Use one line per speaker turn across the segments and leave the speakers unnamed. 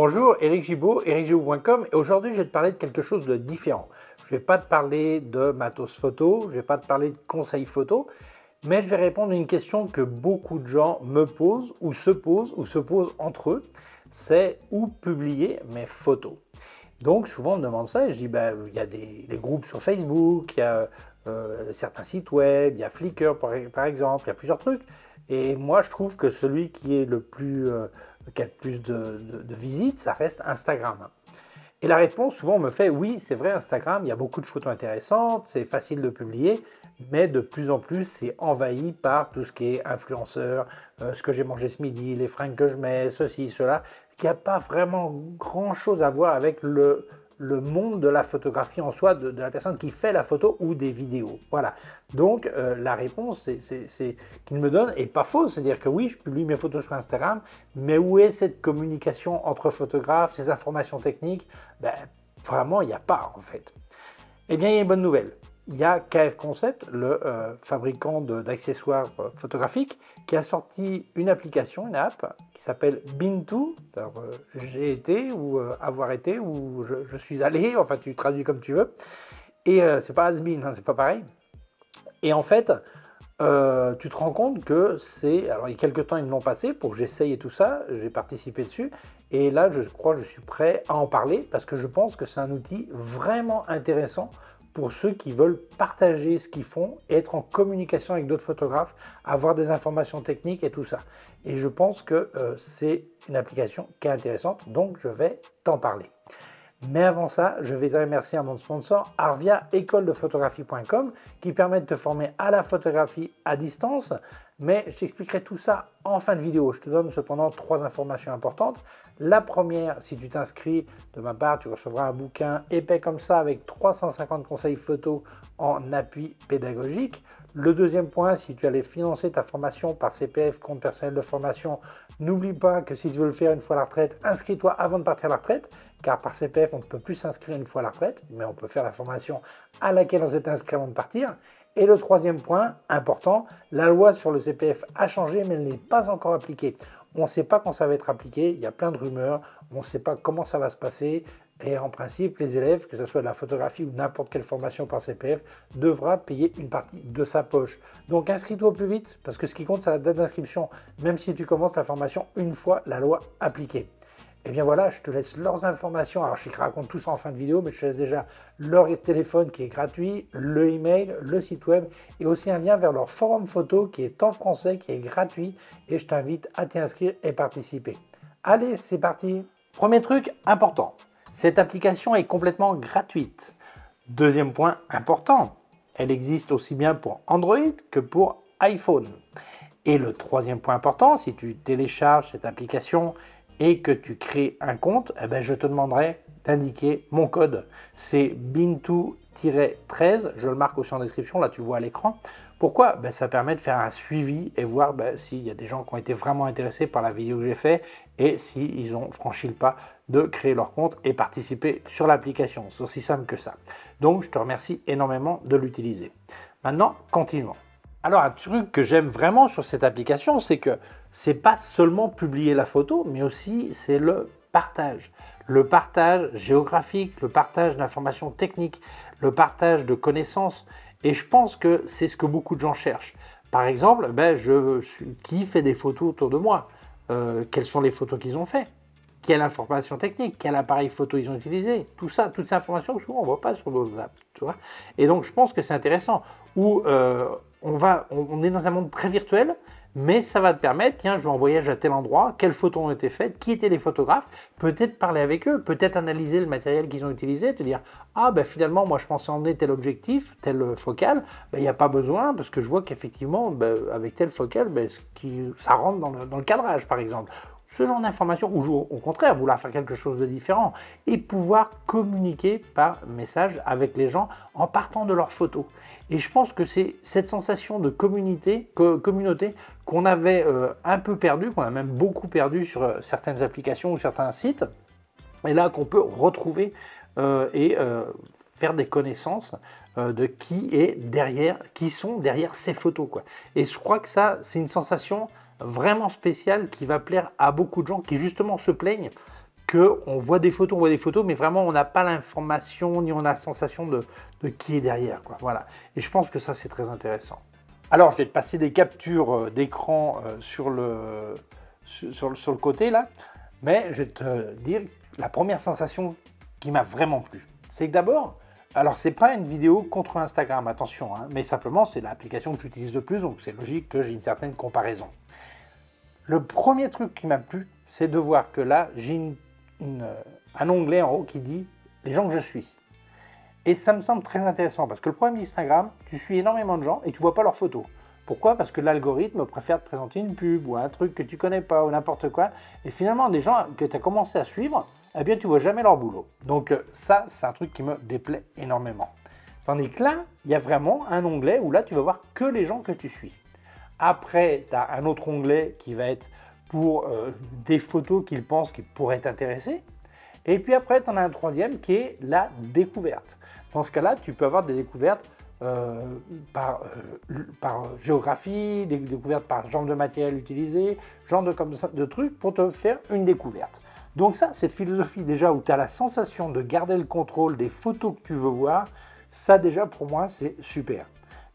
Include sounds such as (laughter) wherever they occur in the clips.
Bonjour, Eric Gibaud, ericgibaud.com et aujourd'hui je vais te parler de quelque chose de différent. Je ne vais pas te parler de matos photo, je ne vais pas te parler de conseils photo, mais je vais répondre à une question que beaucoup de gens me posent ou se posent ou se posent entre eux, c'est où publier mes photos. Donc souvent on me demande ça et je dis, ben, il y a des groupes sur Facebook, il y a euh, certains sites web, il y a Flickr par, exemple, il y a plusieurs trucs. Et moi je trouve que celui qui est le plus... Euh, qui plus de, visites, ça reste Instagram. Et la réponse souvent me fait oui, c'est vrai, Instagram, il y a beaucoup de photos intéressantes, c'est facile de publier, mais de plus en plus c'est envahi par tout ce qui est influenceur, euh, ce que j'ai mangé ce midi, les fringues que je mets, ceci, cela, ce qui n'a pas vraiment grand chose à voir avec le, le monde de la photographie en soi, de, la personne qui fait la photo ou des vidéos. Voilà. Donc euh, la réponse qu'il me donne est pas fausse. C'est-à-dire que oui, je publie mes photos sur Instagram, mais où est cette communication entre photographes, ces informations techniques ben, Vraiment, il n'y a pas en fait. Eh bien, il y a une bonne nouvelle il y a KF Concept, le euh, fabricant d'accessoires euh, photographiques, qui a sorti une application, une app, qui s'appelle Bintu. Euh, j'ai été ou avoir été ou je, suis allé, enfin tu traduis comme tu veux. Et c'est pas Asbin, hein, c'est pas pareil. Et en fait, tu te rends compte que c'est... Alors il y a quelques temps ils me l'ont passé pour que j'essaye tout ça, j'ai participé dessus. Et là je crois que je suis prêt à en parler parce que je pense que c'est un outil vraiment intéressant pour ceux qui veulent partager ce qu'ils font être en communication avec d'autres photographes, avoir des informations techniques et tout ça. Et je pense que euh, c'est une application qui est intéressante, donc je vais t'en parler. Mais avant ça, je vais te remercier à mon sponsor Arvia, école de photographie.com, qui permet de te former à la photographie à distance mais je t'expliquerai tout ça en fin de vidéo. Je te donne cependant trois informations importantes. La première, si tu t'inscris de ma part, tu recevras un bouquin épais comme ça avec 350 conseils photos en appui pédagogique. Le deuxième point, si tu allais financer ta formation par CPF, compte personnel de formation, n'oublie pas que si tu veux le faire une fois à la retraite, inscris-toi avant de partir à la retraite, car par CPF, on ne peut plus s'inscrire une fois à la retraite, mais on peut faire la formation à laquelle on s'est inscrit avant de partir. Et le troisième point important, la loi sur le CPF a changé mais elle n'est pas encore appliquée. On ne sait pas quand ça va être appliqué, il y a plein de rumeurs, on ne sait pas comment ça va se passer. Et en principe, les élèves, que ce soit de la photographie ou n'importe quelle formation par CPF, devra payer une partie de sa poche. Donc inscris-toi au plus vite, parce que ce qui compte, c'est la date d'inscription, même si tu commences la formation une fois la loi appliquée. Et eh bien voilà, je te laisse leurs informations. Alors, je te raconte tous en fin de vidéo, mais je te laisse déjà leur téléphone qui est gratuit, le email, le site web et aussi un lien vers leur forum photo qui est en français, qui est gratuit. Et je t'invite à t'y inscrire et participer. Allez, c'est parti Premier truc important, cette application est complètement gratuite. Deuxième point important, elle existe aussi bien pour Android que pour iPhone. Et le troisième point important, si tu télécharges cette application et que tu crées un compte, eh ben, je te demanderai d'indiquer mon code. C'est bintou-13, je le marque aussi en description, là tu vois à l'écran. Pourquoi ben, Ça permet de faire un suivi et voir ben, s'il y a des gens qui ont été vraiment intéressés par la vidéo que j'ai faite et s'ils ils ont franchi le pas de créer leur compte et participer sur l'application. C'est aussi simple que ça. Donc je te remercie énormément de l'utiliser. Maintenant, continuons. Alors un truc que j'aime vraiment sur cette application, c'est que c'est pas seulement publier la photo, mais aussi c'est le partage. Le partage géographique, le partage d'informations techniques, le partage de connaissances. Et je pense que c'est ce que beaucoup de gens cherchent. Par exemple, ben, je, qui fait des photos autour de moi euh, Quelles sont les photos qu'ils ont faites Quelle information technique Quel appareil photo ils ont utilisé Tout ça, toutes ces informations que souvent on ne voit pas sur nos apps. Tu vois et donc je pense que c'est intéressant. Où euh, on, va, on est dans un monde très virtuel, mais ça va te permettre, tiens, je vais en voyage à tel endroit, quelles photos ont été faites, qui étaient les photographes, peut-être parler avec eux, peut-être analyser le matériel qu'ils ont utilisé, te dire, ah ben finalement, moi je pensais emmener tel objectif, tel euh, focal, ben, il n'y a pas besoin, parce que je vois qu'effectivement, ben, avec tel focal, ben, ce qui, ça rentre dans le, cadrage, par exemple selon l'information, ou au contraire vouloir faire quelque chose de différent, et pouvoir communiquer par message avec les gens en partant de leurs photos. Et je pense que c'est cette sensation de communauté, communauté qu'on avait euh, un peu perdu, qu'on a même beaucoup perdu sur euh, certaines applications ou certains sites, et là qu'on peut retrouver euh, et faire des connaissances de qui est derrière, qui sont derrière ces photos. Quoi. Et je crois que ça, c'est une sensation vraiment spéciale qui va plaire à beaucoup de gens qui justement se plaignent que on voit des photos, on voit des photos, mais vraiment on n'a pas l'information ni on a la sensation de, de qui est derrière. Quoi. Voilà. Et je pense que ça c'est très intéressant. Alors, je vais te passer des captures euh, d'écran euh, sur le, sur, sur, le côté là, mais je vais te dire la première sensation qui m'a vraiment plu. C'est que d'abord, alors c'est pas une vidéo contre Instagram, attention, hein, mais simplement c'est l'application que j'utilise le plus, donc c'est logique que j'ai une certaine comparaison. Le premier truc qui m'a plu, c'est de voir que là, j'ai euh, un onglet en haut qui dit les gens que je suis. Et ça me semble très intéressant parce que le problème d'Instagram, tu suis énormément de gens et tu ne vois pas leurs photos. Pourquoi Parce que l'algorithme préfère te présenter une pub ou un truc que tu connais pas ou n'importe quoi. Et finalement, des gens que tu as commencé à suivre, eh bien, tu vois jamais leur boulot. Donc euh, ça, c'est un truc qui me déplaît énormément. Tandis que là, il y a vraiment un onglet où là, tu vas voir que les gens que tu suis. Après, tu as un autre onglet qui va être pour euh, des photos qu'ils pensent qui pourraient t'intéresser. Et puis après, tu en as un troisième qui est la découverte. Dans ce cas-là, tu peux avoir des découvertes euh, euh, par, géographie, des découvertes par genre de matériel utilisé, genre de, comme trucs pour te faire une découverte. Donc ça, cette philosophie déjà où tu as la sensation de garder le contrôle des photos que tu veux voir, ça déjà pour moi c'est super.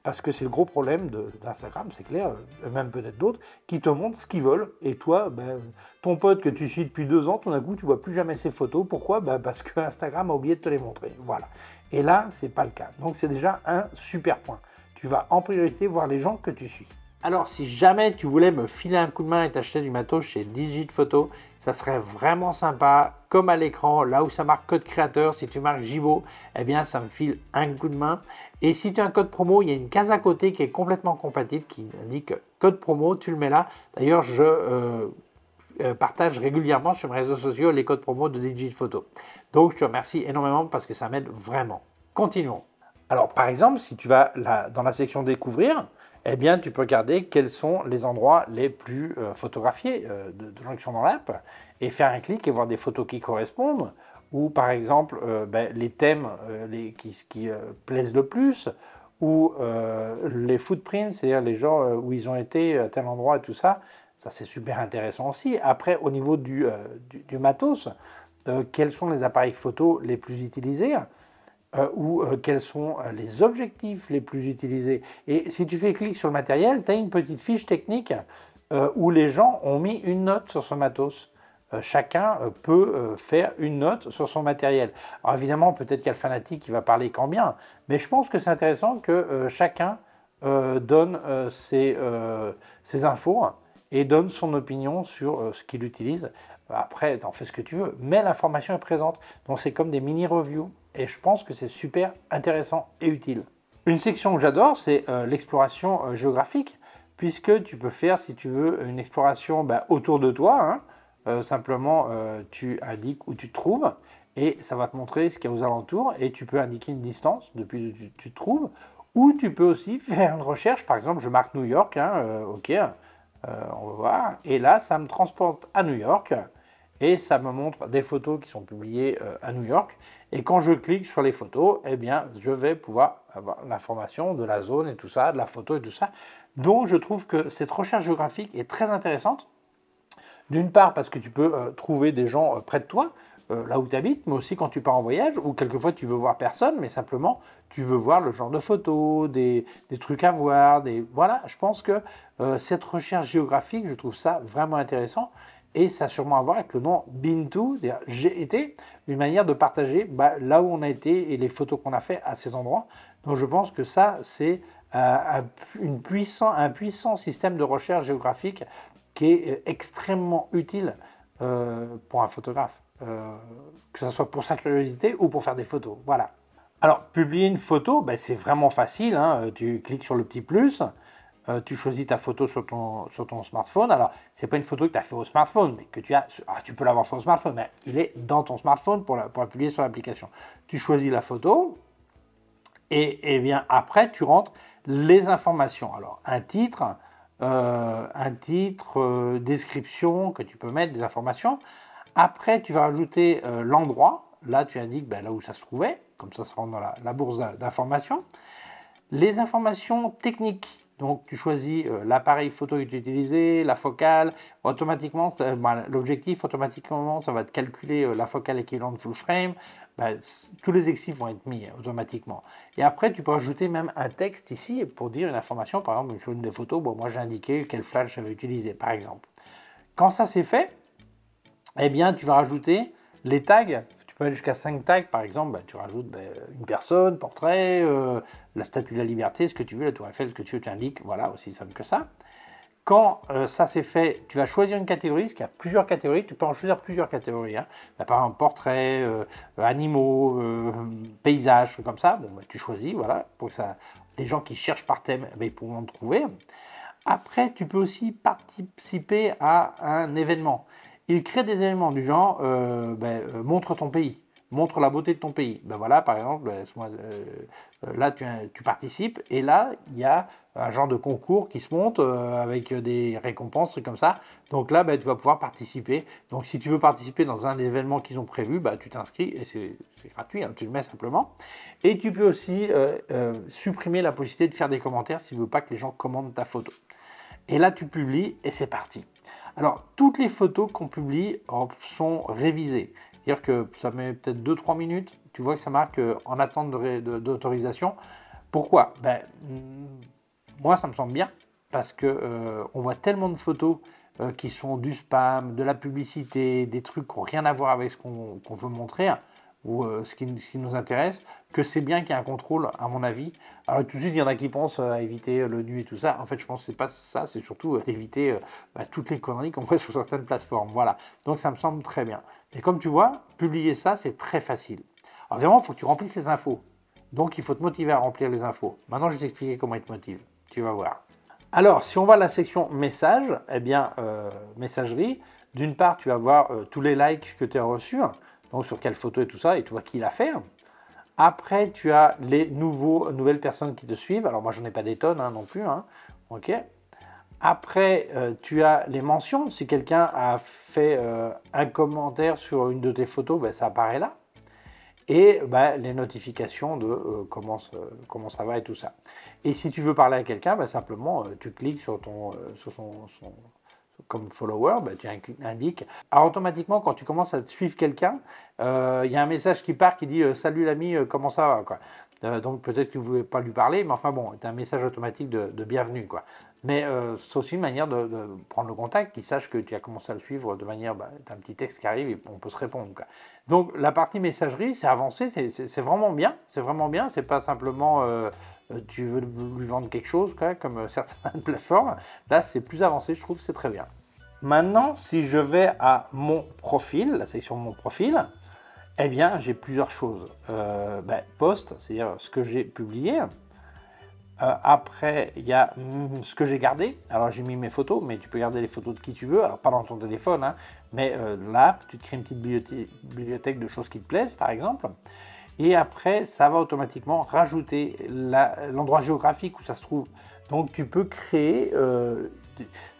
Parce que c'est le gros problème d'Instagram, c'est clair, euh, même peut-être d'autres, qui te montrent ce qu'ils veulent. Et toi, ben, ton pote que tu suis depuis deux ans, ton d'un coup, tu vois plus jamais ses photos. Pourquoi ben, Parce que Instagram a oublié de te les montrer. Voilà. Et là, ce n'est pas le cas. Donc c'est déjà un super point. Tu vas en priorité voir les gens que tu suis. Alors si jamais tu voulais me filer un coup de main et t'acheter du matos chez Digit Photo, ça serait vraiment sympa. Comme à l'écran, là où ça marque code créateur, si tu marques Jibo, eh bien ça me file un coup de main. Et si tu as un code promo, il y a une case à côté qui est complètement compatible qui indique code promo, tu le mets là. D'ailleurs, je euh, euh, partage régulièrement sur mes réseaux sociaux les codes promo de Digit Photo. Donc je te remercie énormément parce que ça m'aide vraiment. Continuons. Alors par exemple, si tu vas dans la section découvrir, eh bien tu peux regarder quels sont les endroits les plus euh, photographiés euh, de, gens qui sont dans l'app et faire un clic et voir des photos qui correspondent ou par exemple ben, les thèmes qui, qui plaisent le plus ou les footprints, c'est-à-dire les gens où ils ont été à tel endroit et tout ça. Ça, c'est super intéressant aussi. Après, au niveau du, euh, du, matos, euh, quels sont les appareils photo les plus utilisés euh, ou quels sont les objectifs les plus utilisés. Et si tu fais clic sur le matériel, tu as une petite fiche technique où les gens ont mis une note sur ce matos chacun peut faire une note sur son matériel. Alors évidemment, peut-être qu'il y a le fanatique qui va parler quand bien, mais je pense que c'est intéressant que chacun donne ses, ses infos et donne son opinion sur euh, ce qu'il utilise. Après, t'en fais ce que tu veux, mais l'information est présente. Donc c'est comme des mini-reviews et je pense que c'est super intéressant et utile. Une section que j'adore, c'est euh, l'exploration euh, géographique, puisque tu peux faire, si tu veux, une exploration bah, autour de toi. Hein. simplement, tu indiques où tu te trouves et ça va te montrer ce qu'il y a aux alentours et tu peux indiquer une distance depuis où tu, te trouves. Ou tu peux aussi faire une recherche, par exemple, je marque New York, hein, ok, euh, on va voir. Et là, ça me transporte à New York et ça me montre des photos qui sont publiées euh, à New York. Et quand je clique sur les photos, eh bien, je vais pouvoir avoir l'information de la zone et tout ça, de la photo et tout ça. Donc, je trouve que cette recherche géographique est très intéressante. D'une part, parce que tu peux euh, trouver des gens près de toi, euh, là où tu habites, mais aussi quand tu pars en voyage, ou quelquefois tu veux voir personne, mais simplement tu veux voir le genre de photos, des, trucs à voir, des... Voilà, je pense que euh, cette recherche géographique, je trouve ça vraiment intéressant, et ça a sûrement à voir avec le nom Bintou, j'ai été, une manière de partager bah, là où on a été et les photos qu'on a fait à ces endroits. Donc je pense que ça, c'est euh, un, puissant, un système de recherche géographique qui est extrêmement utile pour un photographe. Euh, que ce soit pour sa curiosité ou pour faire des photos. Voilà. Alors, publier une photo, ben, c'est vraiment facile. Hein. Euh, tu cliques sur le petit plus, euh, tu choisis ta photo sur ton, sur ton smartphone. Alors, ce n'est pas une photo que tu as fait au smartphone, mais que tu as. Ah, tu peux l'avoir sur le smartphone, mais il est dans ton smartphone pour la, pour publier sur l'application. Tu choisis la photo, et, et, eh bien après, tu rentres les informations. Alors, un titre, un titre, description que tu peux mettre, des informations. Après, tu vas rajouter euh, l'endroit. Là, tu indiques ben, là où ça se trouvait. Comme ça, ça rentre dans la, bourse d'informations. Les informations techniques. Donc, tu choisis euh, l'appareil photo que tu utilisé, la focale. Automatiquement, ben, l'objectif, automatiquement, ça va te calculer euh, la focale équivalente full frame. Ben, tous les exifs vont être mis hein, automatiquement. Et après, tu peux ajouter même un texte ici pour dire une information. Par exemple, sur une des photos, moi j'ai indiqué quel flash j'avais utilisé, par exemple. Quand ça c'est fait, eh bien, tu vas rajouter les tags. Tu peux aller jusqu'à 5 tags, par exemple. Bah, tu rajoutes bah, une personne, portrait, euh, la statue de la liberté, ce que tu veux, la tour Eiffel, ce que tu veux, tu indiques. Voilà, aussi simple que ça. Quand euh, ça c'est fait, tu vas choisir une catégorie, parce qu'il y a plusieurs catégories, tu peux en choisir plusieurs catégories. Hein. par exemple, portrait, euh, animaux, paysages, comme ça. Bah, tu choisis, voilà, pour ça... les gens qui cherchent par thème, eh ben, ils pourront en trouver. Après, tu peux aussi participer à un événement. Il crée des éléments du genre euh, ben, euh, montre ton pays, montre la beauté de ton pays. Ben voilà, par exemple, ben, euh, là tu, participes et là il y a un genre de concours qui se monte avec des récompenses, trucs comme ça. Donc là, ben, tu vas pouvoir participer. Donc si tu veux participer dans un événement qu'ils ont prévu, tu t'inscris et c'est gratuit, hein, tu le mets simplement. Et tu peux aussi supprimer la possibilité de faire des commentaires si tu veux pas que les gens commandent ta photo. Et là, tu publies et c'est parti. Alors, toutes les photos qu'on publie oh, sont révisées. C'est-à-dire que ça met peut-être 2-3 minutes, tu vois que ça marque euh, en attente d'autorisation. Pourquoi ben, mm, Moi, ça me semble bien, parce qu'on euh, voit tellement de photos euh, qui sont du spam, de la publicité, des trucs qui n'ont rien à voir avec ce qu'on veut montrer. Hein ou euh, ce, qui, nous intéresse, que c'est bien qu'il y ait un contrôle, à mon avis. Alors tout de suite, il y en a qui pensent euh, à éviter euh, le nu et tout ça. En fait, je pense que c'est pas ça, c'est surtout éviter bah, toutes les conneries qu'on (laughs) voit sur certaines plateformes. Voilà, donc ça me semble très bien. Et comme tu vois, publier ça, c'est très facile. Alors vraiment, il faut que tu remplisses ces infos. Donc il faut te motiver à remplir les infos. Maintenant, je vais t'expliquer comment ils te motivent. Tu vas voir. Alors, si on va à la section messages, eh bien, messagerie, d'une part, tu vas voir tous les likes que tu as reçus donc sur quelle photo et tout ça, et tu vois qui l'a fait. Après, tu as les nouveaux, nouvelles personnes qui te suivent. Alors moi, n'en ai pas des tonnes hein, non plus. Hein. Ok. Après, euh, tu as les mentions. Si quelqu'un a fait euh, un commentaire sur une de tes photos, ben, ça apparaît là. Et ben, les notifications de euh, comment, ça va et tout ça. Et si tu veux parler à quelqu'un, ben, simplement, tu cliques sur, ton, son comme follower, bah, tu indiques. automatiquement, quand tu commences à suivre quelqu'un, euh, il y a un message qui part qui dit euh, Salut l'ami, euh, comment ça va quoi. donc peut-être que vous ne voulez pas lui parler, mais enfin bon, c'est un message automatique de, bienvenue. Quoi. Mais c'est aussi une manière de, prendre le contact, qu'il sache que tu as commencé à le suivre de manière, bah, un petit texte qui arrive et on peut se répondre. Donc la partie messagerie, c'est avancé, c'est vraiment bien, c'est vraiment bien, c'est pas simplement tu veux lui vendre quelque chose, quoi, comme (laughs) certaines plateformes. Là, c'est plus avancé, je trouve, c'est très bien. Maintenant, si je vais à mon profil, la section mon profil, eh bien, j'ai plusieurs choses. Euh, ben, post, c'est-à-dire ce que j'ai publié. Euh, après, il y a mm, ce que j'ai gardé. Alors, j'ai mis mes photos, mais tu peux garder les photos de qui tu veux. Alors, pas dans ton téléphone, hein, mais euh, l'app, là, tu te crées une petite bibliothèque de choses qui te plaisent, par exemple. Et après, ça va automatiquement rajouter l'endroit géographique où ça se trouve. Donc, tu peux créer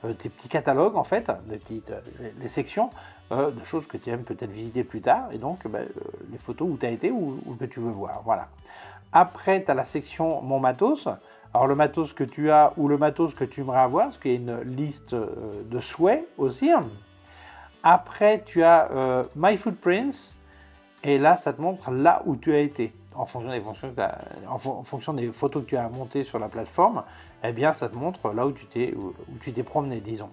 euh, tes petits catalogues en fait, petites, euh, les, sections euh, de choses que tu aimes peut-être visiter plus tard, et donc ben, les photos où tu as été ou, que tu veux voir. Voilà. Après, tu as la section Mon matos. Alors le matos que tu as ou le matos que tu aimerais avoir, ce qui est une liste de souhaits aussi. Hein. Après, tu as My Footprints, et là, ça te montre là où tu as été, en fonction des photos que tu as montées sur la plateforme eh bien ça te montre là où tu t'es où, tu t'es promené, disons.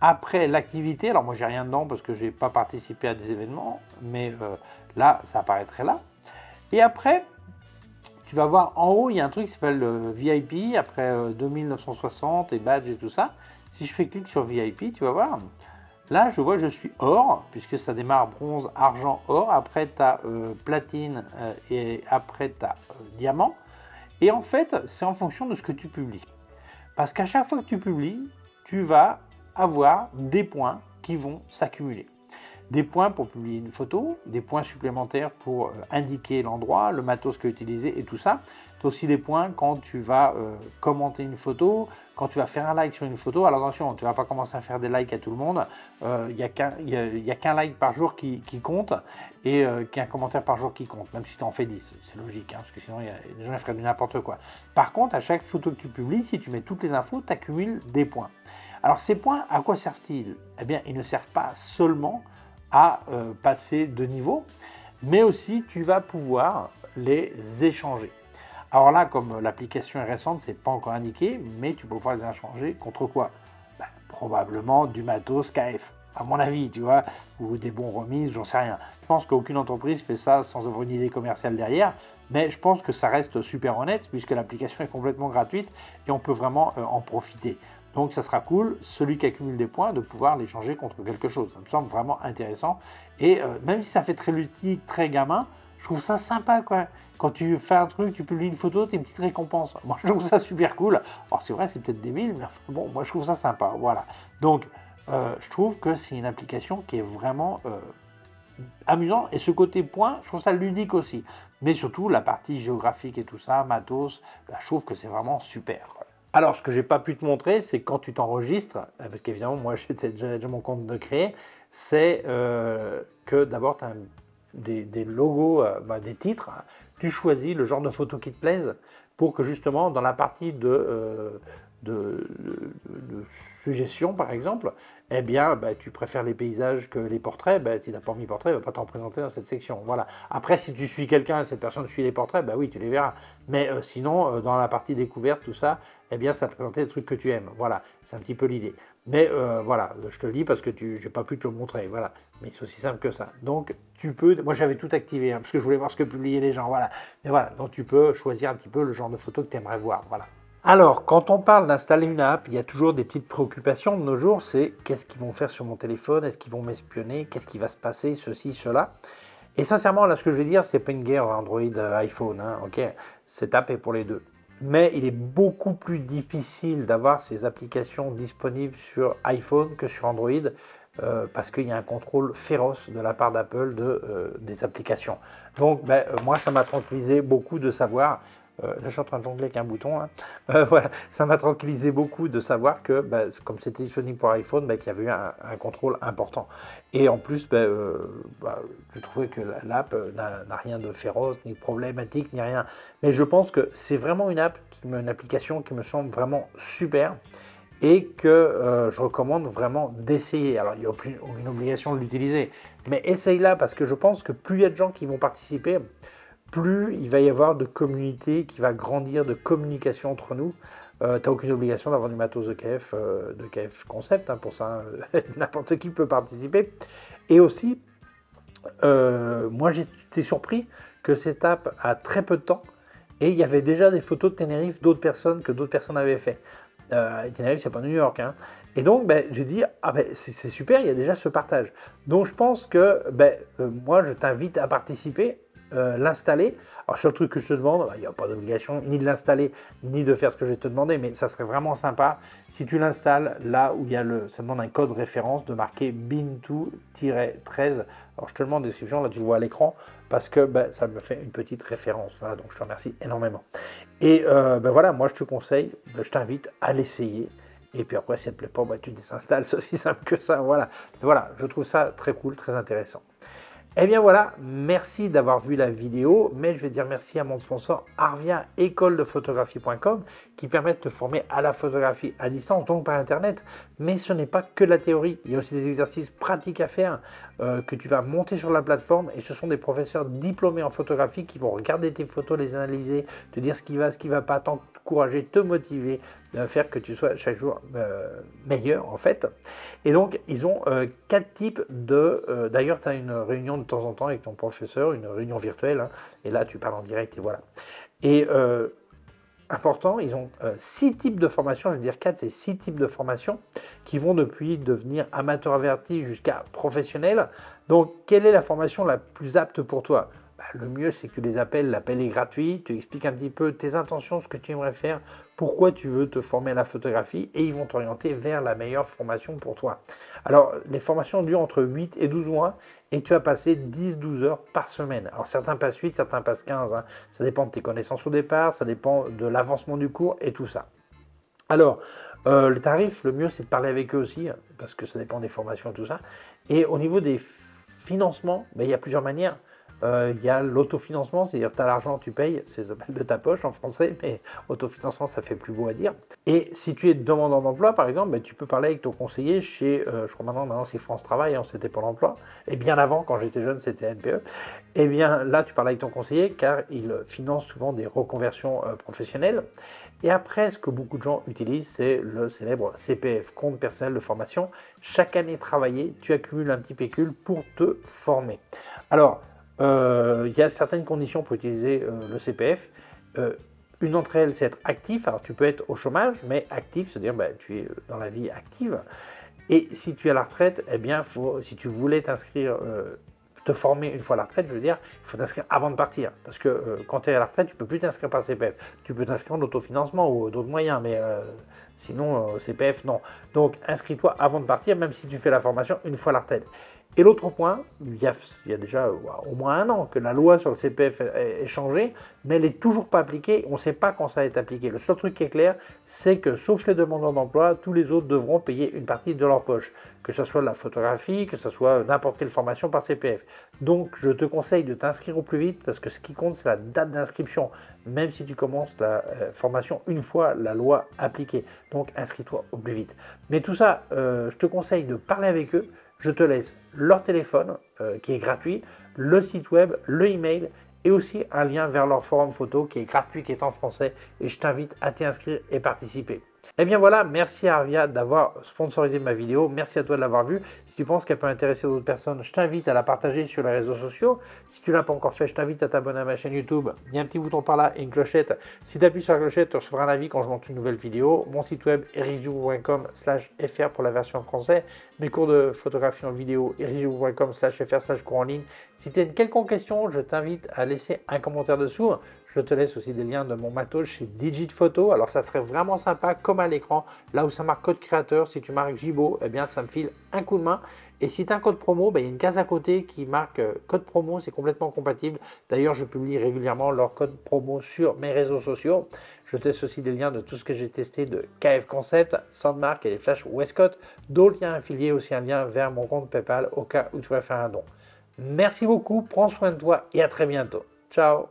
Après l'activité, alors moi j'ai rien dedans parce que je n'ai pas participé à des événements, mais euh, là ça apparaîtrait là. Et après, tu vas voir en haut, il y a un truc qui s'appelle VIP, après 2960 euh, et badge et tout ça. Si je fais clic sur VIP, tu vas voir, là je vois je suis or, puisque ça démarre bronze, argent, or, après tu as euh, platine et après tu as diamant. Et en fait, c'est en fonction de ce que tu publies. Parce qu'à chaque fois que tu publies, tu vas avoir des points qui vont s'accumuler. Des points pour publier une photo, des points supplémentaires pour euh, indiquer l'endroit, le matos que utilisé et tout ça aussi des points quand tu vas euh, commenter une photo, quand tu vas faire un like sur une photo. Alors attention, tu vas pas commencer à faire des likes à tout le monde. Euh, il n'y a qu'un like par jour qui, compte et euh, qu'un commentaire par jour qui compte, même si tu en fais 10. C'est logique, hein, parce que sinon y les gens feraient du n'importe quoi. Par contre, à chaque photo que tu publies, si tu mets toutes les infos, tu accumules des points. Alors ces points, à quoi servent-ils Eh bien, ils ne servent pas seulement à passer de niveau, mais aussi tu vas pouvoir les échanger. Alors là, comme l'application est récente, c'est pas encore indiqué, mais tu peux pouvoir les échanger contre quoi bah, Probablement du matos KF, à mon avis, tu vois, ou des bons remises, j'en sais rien. Je pense qu'aucune entreprise fait ça sans avoir une idée commerciale derrière, mais je pense que ça reste super honnête puisque l'application est complètement gratuite et on peut vraiment euh, en profiter. Donc ça sera cool, celui qui accumule des points, de pouvoir l'échanger contre quelque chose. Ça me semble vraiment intéressant. Et euh, même si ça fait très ludique, très gamin, je trouve ça sympa, quoi. Quand tu fais un truc, tu publies une photo, t'es une petite récompense. Moi, je trouve ça super cool. Alors, c'est vrai, c'est peut-être débile, mais bon, moi, je trouve ça sympa. Voilà. Donc, euh, je trouve que c'est une application qui est vraiment euh, amusante. Et ce côté point, je trouve ça ludique aussi. Mais surtout, la partie géographique et tout ça, matos, bah, je trouve que c'est vraiment super. Alors, ce que j'ai pas pu te montrer, c'est quand tu t'enregistres, euh, parce qu'évidemment, moi, (laughs) j'ai déjà, mon compte de créer, c'est euh, que d'abord, tu as un des, logos, euh, bah, des titres, hein. tu choisis le genre de photo qui te plaise pour que justement dans la partie de, euh, suggestion par exemple, eh bien bah, tu préfères les paysages que les portraits, bah, si tu n'as pas mis portrait, il ne va pas t'en présenter dans cette section. Voilà. Après si tu suis quelqu'un cette personne suit les portraits, bah oui tu les verras. Mais euh, sinon dans la partie découverte, tout ça, eh bien ça te présenter des trucs que tu aimes. Voilà, c'est un petit peu l'idée. Mais voilà, je te le dis parce que je n'ai pas pu te le montrer. Voilà, mais c'est aussi simple que ça. Donc, tu peux. Moi, j'avais tout activé, hein, parce que je voulais voir ce que publiaient les gens. Voilà. Mais voilà. Donc, tu peux choisir un petit peu le genre de photo que tu aimerais voir. Voilà. Alors, quand on parle d'installer une app, il y a toujours des petites préoccupations de nos jours. C'est qu'est-ce qu'ils vont faire sur mon téléphone Est-ce qu'ils vont m'espionner Qu'est-ce qui va se passer Ceci, cela. Et sincèrement, là, ce que je vais dire, c'est pas une guerre Android, euh, iPhone. Hein, ok, cette app est pour les deux. Mais il est beaucoup plus difficile d'avoir ces applications disponibles sur iPhone que sur Android. Euh, parce qu'il y a un contrôle féroce de la part d'Apple de, euh, des applications. Donc ben, euh, moi, ça m'a tranquillisé beaucoup de savoir là, je suis en train de jongler avec un bouton. Hein. (laughs) ça m'a tranquillisé beaucoup de savoir que, ben, comme c'était disponible pour iPhone, bah, qu'il y avait eu un, contrôle important. Et en plus, bah, je trouvais que l'app n'a rien de féroce, ni de problématique, ni rien. Mais je pense que c'est vraiment une app, une application qui me semble vraiment super et que euh, je recommande vraiment d'essayer. Alors, il n'y a aucune, obligation de l'utiliser, mais essaye-la parce que je pense que plus il y a de gens qui vont participer, plus il va y avoir de communauté qui va grandir, de communication entre nous. Euh, tu n'as aucune obligation d'avoir du matos de KF, euh, de KF concept hein, pour ça. Hein. (laughs) N'importe qui peut participer. Et aussi, moi j'étais surpris que cette app a très peu de temps et il y avait déjà des photos de Tenerife d'autres personnes que d'autres personnes avaient fait. Euh, c'est pas New York. Hein. Et donc, ben, j'ai dit, ah ben, c'est super, il y a déjà ce partage. Donc, je pense que ben, euh, moi, je t'invite à participer euh, l'installer. Alors, sur le truc que je te demande, bah, il n'y a pas d'obligation ni de l'installer, ni de faire ce que je vais te demander, mais ça serait vraiment sympa si tu l'installes là où il y a le. Ça demande un code référence de marquer bin2-13. Alors, je te le mets en description, là tu le vois à l'écran, parce que bah, ça me fait une petite référence. Voilà, donc je te remercie énormément. Et ben voilà, moi je te conseille, je t'invite à l'essayer. Et puis après, si elle ne te plaît pas, tu désinstalles. (laughs) C'est aussi simple que ça. Voilà. voilà, je trouve ça très cool, très intéressant. Eh bien voilà, merci d'avoir vu la vidéo, mais je vais dire merci à mon sponsor Arvia, école de photographie.com, qui permet de te former à la photographie à distance, donc par Internet. Mais ce n'est pas que la théorie, il y a aussi des exercices pratiques à faire euh, que tu vas monter sur la plateforme, et ce sont des professeurs diplômés en photographie qui vont regarder tes photos, les analyser, te dire ce qui va, ce qui ne va pas, tant encourager, te motiver, faire que tu sois chaque jour euh, meilleur en fait. Et donc ils ont euh, quatre types de... Euh, d'ailleurs tu as une réunion de temps en temps avec ton professeur, une réunion virtuelle, hein, et là tu parles en direct et voilà. Et important, ils ont six types de formations, je veux dire quatre, c'est six types de formations qui vont depuis devenir amateur averti jusqu'à professionnel. Donc, quelle est la formation la plus apte pour toi le mieux c'est que tu les appelles, l'appel est gratuit, tu expliques un petit peu tes intentions, ce que tu aimerais faire, pourquoi tu veux te former à la photographie et ils vont t'orienter vers la meilleure formation pour toi. Alors les formations durent entre 8 et 12 mois et tu vas passer 10-12 heures par semaine. Alors certains passent 8, certains passent 15, hein. ça dépend de tes connaissances au départ, ça dépend de l'avancement du cours et tout ça. Alors, euh, le tarif, le mieux c'est de parler avec eux aussi, hein, parce que ça dépend des formations et tout ça. Et au niveau des financements, ben, il y a plusieurs manières. Euh, il y a l'autofinancement, c'est-à-dire tu as l'argent, tu payes, c'est de ta poche en français, (laughs) mais autofinancement, ça fait plus beau à dire. Et si tu es demandeur d'emploi, par exemple, bah, tu peux parler avec ton conseiller chez, euh, je crois maintenant, maintenant c'est France Travail, hein, c'était Pôle emploi, et bien avant, quand j'étais jeune, c'était NPE, et eh bien là, tu parles avec ton conseiller car il finance souvent des reconversions euh, professionnelles. Et après, ce que beaucoup de gens utilisent, c'est le célèbre CPF, compte personnel de formation. Chaque année travaillée, tu accumules un petit pécule pour te former. Alors, euh, il y a certaines conditions pour utiliser euh, le CPF. Euh, une d'entre elles, c'est être actif. Alors, tu peux être au chômage, mais actif, c'est-à-dire ben, tu es dans la vie active. Et si tu es à la retraite, eh bien, si tu voulais t'inscrire, te former une fois à la retraite, je veux dire, il faut t'inscrire avant de partir. Parce que quand tu es à la retraite, tu ne peux plus t'inscrire par CPF. Tu peux t'inscrire en autofinancement ou d'autres moyens, mais sinon, CPF, non. Donc, inscris-toi avant de partir, même si tu fais la formation une fois à la retraite. Et l'autre point, il y, a, déjà euh, au moins un an que la loi sur le CPF est changée, mais elle n'est toujours pas appliquée. On ne sait pas quand ça va être appliqué. Le seul truc qui est clair, c'est que sauf les demandeurs d'emploi, tous les autres devront payer une partie de leur poche, que ce soit la photographie, que ce soit n'importe quelle formation par CPF. Donc je te conseille de t'inscrire au plus vite parce que ce qui compte, c'est la date d'inscription, même si tu commences la euh, formation une fois la loi appliquée. Donc inscris-toi au plus vite. Mais tout ça, euh, je te conseille de parler avec eux je te laisse leur téléphone euh, qui est gratuit, le site web, le email et aussi un lien vers leur forum photo qui est gratuit, qui est en français et je t'invite à t'y inscrire et participer. Eh bien voilà, merci à Arvia d'avoir sponsorisé ma vidéo. Merci à toi de l'avoir vue. Si tu penses qu'elle peut intéresser d'autres personnes, je t'invite à la partager sur les réseaux sociaux. Si tu ne l'as pas encore fait, je t'invite à t'abonner à ma chaîne YouTube. Il y a un petit bouton par là et une clochette. Si tu appuies sur la clochette, tu recevras un avis quand je monte une nouvelle vidéo. Mon site web eriju.com fr pour la version français. Mes cours de photographie en vidéo eriju.com slash fr slash cours en ligne. Si tu as une quelconque question, je t'invite à laisser un commentaire dessous. Je te laisse aussi des liens de mon matos chez Digit Photo. Alors ça serait vraiment sympa, comme à l'écran, là où ça marque code créateur, si tu marques Jibo, eh bien ça me file un coup de main. Et si tu as un code promo, ben, il y a une case à côté qui marque euh, code promo, c'est complètement compatible. D'ailleurs, je publie régulièrement leur code promo sur mes réseaux sociaux. Je teste aussi des liens de tout ce que j'ai testé de KF Concept, Sandmark et les Flash Westcott. D'autres liens affiliés, aussi un lien vers mon compte PayPal au cas où tu vas faire un don. Merci beaucoup, prends soin de toi et à très bientôt. Ciao